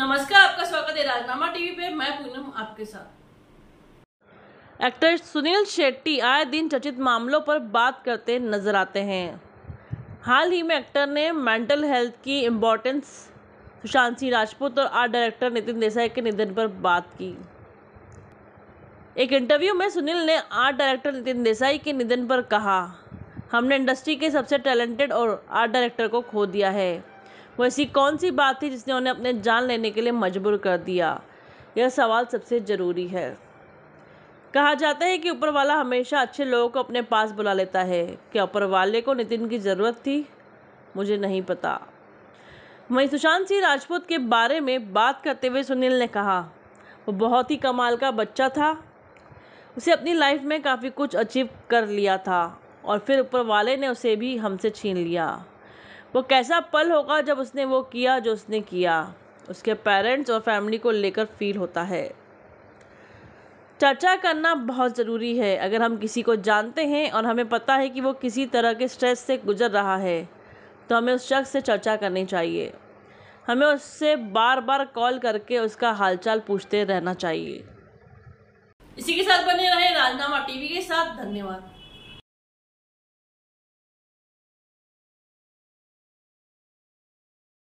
नमस्कार आपका स्वागत है राजनामा टीवी पे मैं पूनम आपके साथ एक्टर सुनील शेट्टी आए दिन चर्चित मामलों पर बात करते नजर आते हैं हाल ही में एक्टर ने मेंटल हेल्थ की इम्पोर्टेंस सुशांत सिंह राजपूत और आर्ट डायरेक्टर नितिन देसाई के निधन पर बात की एक इंटरव्यू में सुनील ने आर्ट डायरेक्टर नितिन देसाई के निधन पर कहा हमने इंडस्ट्री के सबसे टैलेंटेड और आर्ट डायरेक्टर को खो दिया है वो ऐसी कौन सी बात थी जिसने उन्हें अपने जान लेने के लिए मजबूर कर दिया यह सवाल सबसे ज़रूरी है कहा जाता है कि ऊपर वाला हमेशा अच्छे लोगों को अपने पास बुला लेता है क्या ऊपर वाले को नितिन की ज़रूरत थी मुझे नहीं पता वहीं सुशांत सिंह राजपूत के बारे में बात करते हुए सुनील ने कहा वो बहुत ही कमाल का बच्चा था उसे अपनी लाइफ में काफ़ी कुछ अचीव कर लिया था और फिर ऊपर वाले ने उसे भी हमसे छीन लिया वो कैसा पल होगा जब उसने वो किया जो उसने किया उसके पेरेंट्स और फैमिली को लेकर फील होता है चर्चा करना बहुत ज़रूरी है अगर हम किसी को जानते हैं और हमें पता है कि वो किसी तरह के स्ट्रेस से गुजर रहा है तो हमें उस शख्स से चर्चा करनी चाहिए हमें उससे बार बार कॉल करके उसका हालचाल पूछते रहना चाहिए इसी के साथ बने रहे राजनामा टीवी के साथ धन्यवाद